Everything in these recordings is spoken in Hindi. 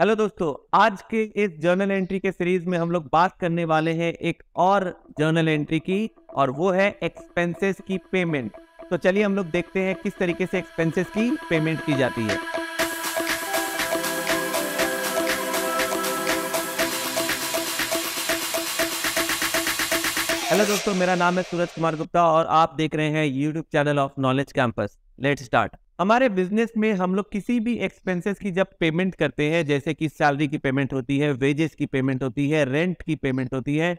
हेलो दोस्तों आज के इस जर्नल एंट्री के सीरीज में हम लोग बात करने वाले हैं एक और जर्नल एंट्री की और वो है एक्सपेंसेस की पेमेंट तो चलिए हम लोग देखते हैं किस तरीके से एक्सपेंसेस की पेमेंट की जाती है हेलो दोस्तों मेरा नाम है सूरज कुमार गुप्ता और आप देख रहे हैं YouTube channel of knowledge campus let start हमारे बिजनेस में हम लोग किसी भी एक्सपेंसेस की जब पेमेंट करते हैं जैसे कि सैलरी की पेमेंट होती है वेजेस की पेमेंट होती है रेंट की पेमेंट होती है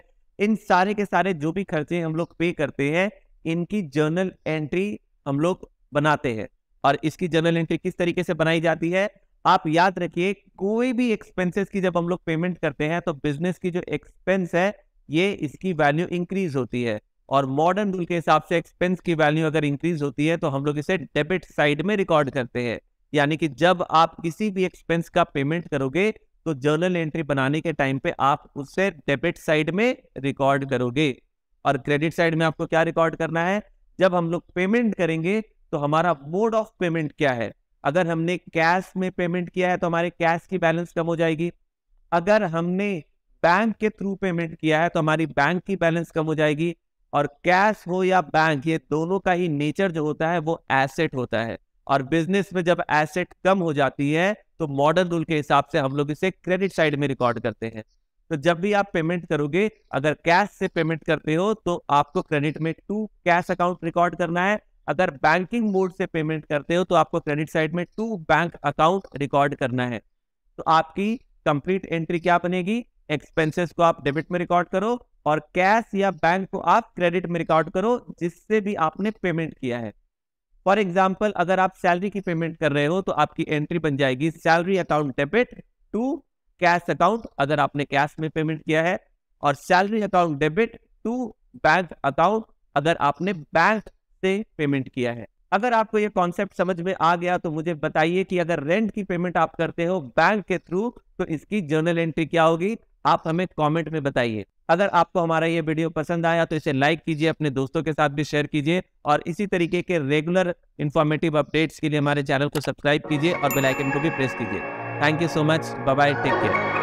इन सारे के सारे जो भी खर्चे हम लोग पे करते हैं इनकी जर्नल एंट्री हम लोग बनाते हैं और इसकी जर्नल एंट्री किस तरीके से बनाई जाती है आप याद रखिए कोई भी एक्सपेंसेस की जब हम लोग पेमेंट करते हैं तो बिजनेस की जो एक्सपेंस है ये इसकी वैल्यू इंक्रीज होती है और मॉडर्न रूल के हिसाब से एक्सपेंस की वैल्यू अगर इंक्रीज होती है तो हम लोग इसे डेबिट साइड में रिकॉर्ड करते हैं यानी कि जब आप किसी भी एक्सपेंस का पेमेंट करोगे तो जर्नल एंट्री बनाने के टाइम पे आप उसे डेबिट साइड में रिकॉर्ड करोगे और क्रेडिट साइड में आपको क्या रिकॉर्ड करना है जब हम लोग पेमेंट करेंगे तो हमारा मोड ऑफ पेमेंट क्या है अगर हमने कैश में पेमेंट किया है तो हमारे कैश की बैलेंस कम हो जाएगी अगर हमने बैंक के थ्रू पेमेंट किया है तो हमारी बैंक की बैलेंस कम हो जाएगी और कैश हो या बैंक ये दोनों का ही नेचर जो होता है वो एसेट होता है और बिजनेस में जब एसेट कम हो जाती है तो मॉडर्न रूल के हिसाब से हम लोग इसे क्रेडिट साइड में रिकॉर्ड करते हैं तो जब भी आप पेमेंट करोगे अगर कैश से पेमेंट करते हो तो आपको क्रेडिट में टू कैश अकाउंट रिकॉर्ड करना है अगर बैंकिंग मोड से पेमेंट करते हो तो आपको क्रेडिट साइड में टू बैंक अकाउंट रिकॉर्ड करना है तो आपकी कंप्लीट एंट्री क्या बनेगी एक्सपेंसेस को आप डेबिट में रिकॉर्ड करो और कैश या बैंक को आप क्रेडिट में रिकॉर्ड करो जिससे भी आपने पेमेंट किया है फॉर एग्जाम्पल अगर आप सैलरी की पेमेंट कर रहे हो तो आपकी एंट्री बन जाएगी salary account debit to cash account अगर आपने कैश में पेमेंट किया है और salary account debit to bank account अगर आपने बैंक से पेमेंट किया है अगर आपको यह कॉन्सेप्ट समझ में आ गया तो मुझे बताइए कि अगर रेंट की पेमेंट आप करते हो बैंक के थ्रू तो इसकी जर्नल एंट्री क्या होगी आप हमें कमेंट में बताइए अगर आपको हमारा ये वीडियो पसंद आया तो इसे लाइक कीजिए अपने दोस्तों के साथ भी शेयर कीजिए और इसी तरीके के रेगुलर इन्फॉर्मेटिव अपडेट्स के लिए हमारे चैनल को सब्सक्राइब कीजिए और बेलाइकन को भी प्रेस कीजिए thank you so much bye take care